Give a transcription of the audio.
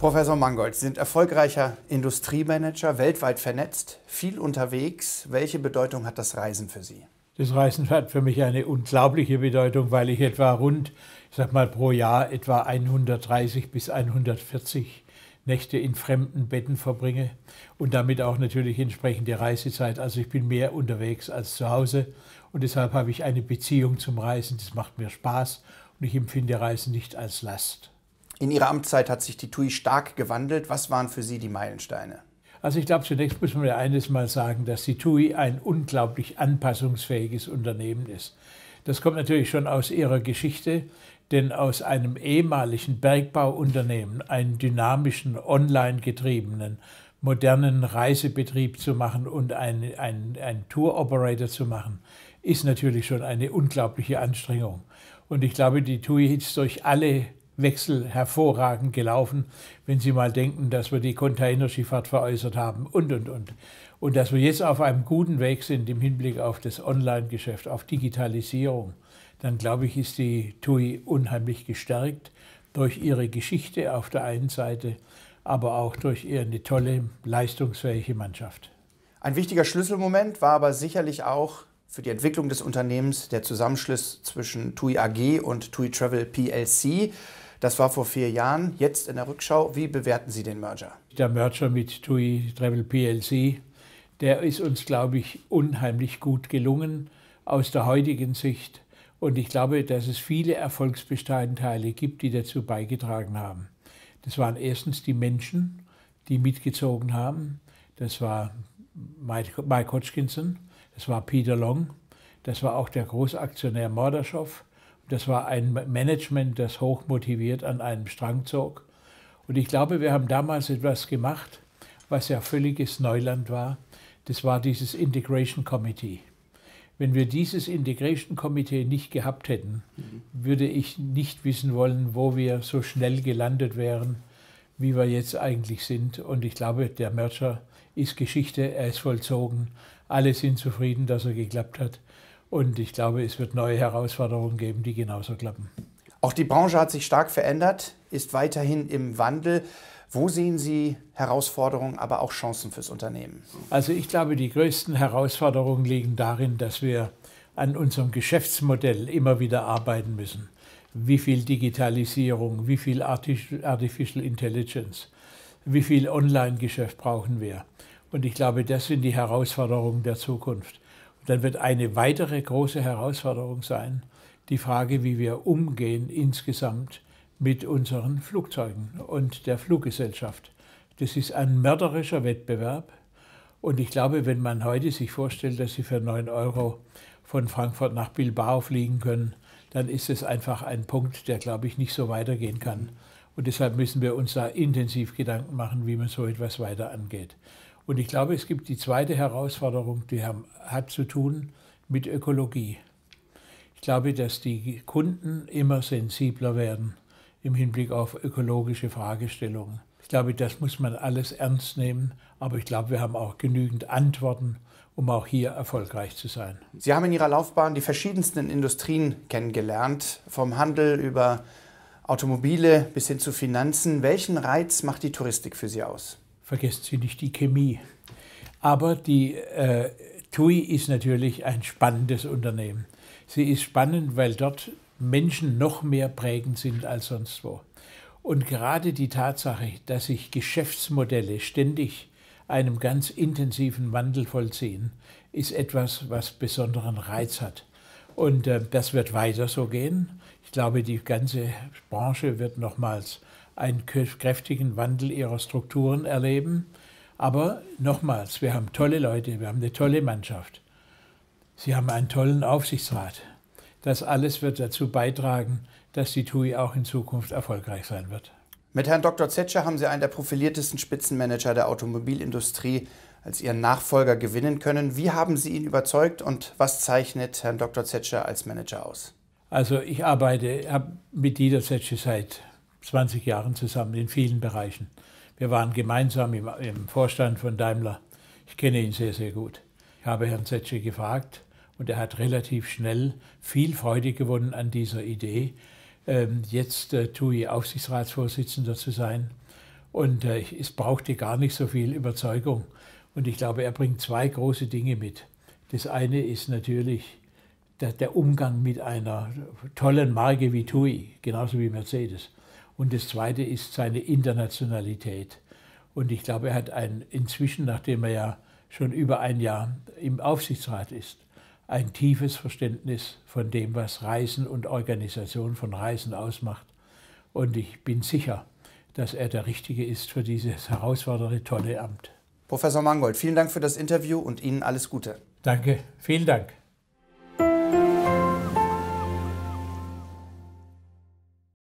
Professor Mangold, Sie sind erfolgreicher Industriemanager, weltweit vernetzt, viel unterwegs. Welche Bedeutung hat das Reisen für Sie? Das Reisen hat für mich eine unglaubliche Bedeutung, weil ich etwa rund, ich sag mal pro Jahr etwa 130 bis 140 Nächte in fremden Betten verbringe und damit auch natürlich entsprechende Reisezeit. Also ich bin mehr unterwegs als zu Hause und deshalb habe ich eine Beziehung zum Reisen. Das macht mir Spaß und ich empfinde Reisen nicht als Last. In Ihrer Amtszeit hat sich die TUI stark gewandelt. Was waren für Sie die Meilensteine? Also ich glaube, zunächst müssen wir eines mal sagen, dass die TUI ein unglaublich anpassungsfähiges Unternehmen ist. Das kommt natürlich schon aus ihrer Geschichte, denn aus einem ehemaligen Bergbauunternehmen einen dynamischen, online getriebenen, modernen Reisebetrieb zu machen und einen, einen, einen Tour-Operator zu machen, ist natürlich schon eine unglaubliche Anstrengung. Und ich glaube, die TUI ist durch alle Wechsel hervorragend gelaufen, wenn Sie mal denken, dass wir die Containerschifffahrt veräußert haben und, und, und. Und dass wir jetzt auf einem guten Weg sind im Hinblick auf das Online-Geschäft, auf Digitalisierung, dann glaube ich, ist die TUI unheimlich gestärkt durch ihre Geschichte auf der einen Seite, aber auch durch ihre tolle, leistungsfähige Mannschaft. Ein wichtiger Schlüsselmoment war aber sicherlich auch für die Entwicklung des Unternehmens der Zusammenschluss zwischen TUI AG und TUI Travel PLC. Das war vor vier Jahren. Jetzt in der Rückschau, wie bewerten Sie den Merger? Der Merger mit TUI Travel PLC, der ist uns, glaube ich, unheimlich gut gelungen aus der heutigen Sicht. Und ich glaube, dass es viele Erfolgsbestandteile gibt, die dazu beigetragen haben. Das waren erstens die Menschen, die mitgezogen haben. Das war Mike Hodgkinson, das war Peter Long, das war auch der Großaktionär Mordaschow, das war ein Management, das hochmotiviert an einem Strang zog. Und ich glaube, wir haben damals etwas gemacht, was ja völliges Neuland war. Das war dieses Integration Committee. Wenn wir dieses Integration Committee nicht gehabt hätten, mhm. würde ich nicht wissen wollen, wo wir so schnell gelandet wären, wie wir jetzt eigentlich sind. Und ich glaube, der Merger ist Geschichte, er ist vollzogen. Alle sind zufrieden, dass er geklappt hat. Und ich glaube, es wird neue Herausforderungen geben, die genauso klappen. Auch die Branche hat sich stark verändert, ist weiterhin im Wandel. Wo sehen Sie Herausforderungen, aber auch Chancen fürs Unternehmen? Also ich glaube, die größten Herausforderungen liegen darin, dass wir an unserem Geschäftsmodell immer wieder arbeiten müssen. Wie viel Digitalisierung, wie viel Artificial Intelligence, wie viel Online-Geschäft brauchen wir? Und ich glaube, das sind die Herausforderungen der Zukunft dann wird eine weitere große Herausforderung sein, die Frage, wie wir umgehen insgesamt mit unseren Flugzeugen und der Fluggesellschaft. Das ist ein mörderischer Wettbewerb. Und ich glaube, wenn man heute sich vorstellt, dass Sie für 9 Euro von Frankfurt nach Bilbao fliegen können, dann ist es einfach ein Punkt, der, glaube ich, nicht so weitergehen kann. Und deshalb müssen wir uns da intensiv Gedanken machen, wie man so etwas weiter angeht. Und ich glaube, es gibt die zweite Herausforderung, die hat zu tun mit Ökologie. Ich glaube, dass die Kunden immer sensibler werden im Hinblick auf ökologische Fragestellungen. Ich glaube, das muss man alles ernst nehmen, aber ich glaube, wir haben auch genügend Antworten, um auch hier erfolgreich zu sein. Sie haben in Ihrer Laufbahn die verschiedensten Industrien kennengelernt, vom Handel über Automobile bis hin zu Finanzen. Welchen Reiz macht die Touristik für Sie aus? vergesst Sie nicht die Chemie. Aber die äh, TUI ist natürlich ein spannendes Unternehmen. Sie ist spannend, weil dort Menschen noch mehr prägend sind als sonst wo. Und gerade die Tatsache, dass sich Geschäftsmodelle ständig einem ganz intensiven Wandel vollziehen, ist etwas, was besonderen Reiz hat. Und äh, das wird weiter so gehen. Ich glaube, die ganze Branche wird nochmals einen kräftigen Wandel ihrer Strukturen erleben. Aber nochmals, wir haben tolle Leute, wir haben eine tolle Mannschaft. Sie haben einen tollen Aufsichtsrat. Das alles wird dazu beitragen, dass die TUI auch in Zukunft erfolgreich sein wird. Mit Herrn Dr. Zetscher haben Sie einen der profiliertesten Spitzenmanager der Automobilindustrie als Ihren Nachfolger gewinnen können. Wie haben Sie ihn überzeugt und was zeichnet Herrn Dr. Zetscher als Manager aus? Also ich arbeite, mit Dieter Zetscher seit 20 Jahren zusammen in vielen Bereichen. Wir waren gemeinsam im, im Vorstand von Daimler. Ich kenne ihn sehr, sehr gut. Ich habe Herrn Zetsche gefragt und er hat relativ schnell viel Freude gewonnen an dieser Idee, ähm, jetzt äh, TUI Aufsichtsratsvorsitzender zu sein. Und äh, es brauchte gar nicht so viel Überzeugung. Und ich glaube, er bringt zwei große Dinge mit. Das eine ist natürlich der, Umgang mit einer tollen Marke wie TUI, genauso wie Mercedes. Und das Zweite ist seine Internationalität. Und ich glaube, er hat ein, inzwischen, nachdem er ja schon über ein Jahr im Aufsichtsrat ist, ein tiefes Verständnis von dem, was Reisen und Organisation von Reisen ausmacht. Und ich bin sicher, dass er der Richtige ist für dieses herausfordernde, tolle Amt. Professor Mangold, vielen Dank für das Interview und Ihnen alles Gute. Danke, vielen Dank.